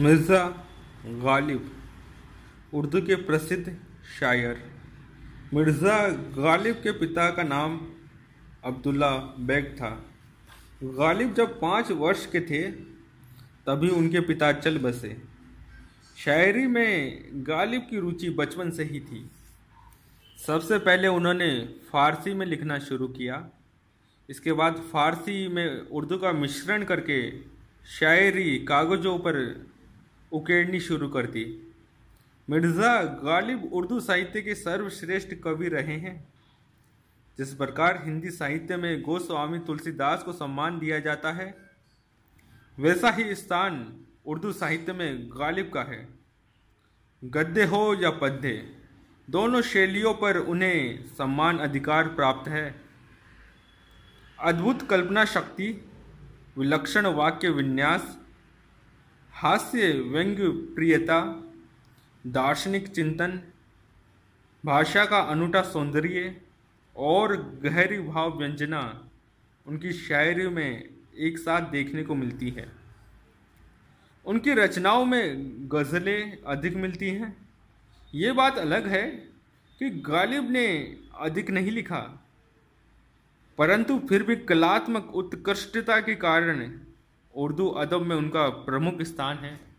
मिर्ज़ा गालिब उर्दू के प्रसिद्ध शायर मिर्ज़ा गालिब के पिता का नाम अब्दुल्ला बेग था गालिब जब पाँच वर्ष के थे तभी उनके पिता चल बसे शायरी में गालिब की रुचि बचपन से ही थी सबसे पहले उन्होंने फ़ारसी में लिखना शुरू किया इसके बाद फ़ारसी में उर्दू का मिश्रण करके शायरी कागज़ों पर उकेड़नी शुरू कर दी मिर्ज़ा गालिब उर्दू साहित्य के सर्वश्रेष्ठ कवि रहे हैं जिस प्रकार हिंदी साहित्य में गोस्वामी तुलसीदास को सम्मान दिया जाता है वैसा ही स्थान उर्दू साहित्य में गालिब का है गद्य हो या पद्य दोनों शैलियों पर उन्हें सम्मान अधिकार प्राप्त है अद्भुत कल्पना शक्ति विलक्षण वाक्य विन्यास हास्य व्यंग्य प्रियता दार्शनिक चिंतन भाषा का अनूठा सौंदर्य और गहरी भाव व्यंजना उनकी शायरी में एक साथ देखने को मिलती है उनकी रचनाओं में गज़लें अधिक मिलती हैं ये बात अलग है कि गालिब ने अधिक नहीं लिखा परंतु फिर भी कलात्मक उत्कृष्टता के कारण उर्दू अदब में उनका प्रमुख स्थान है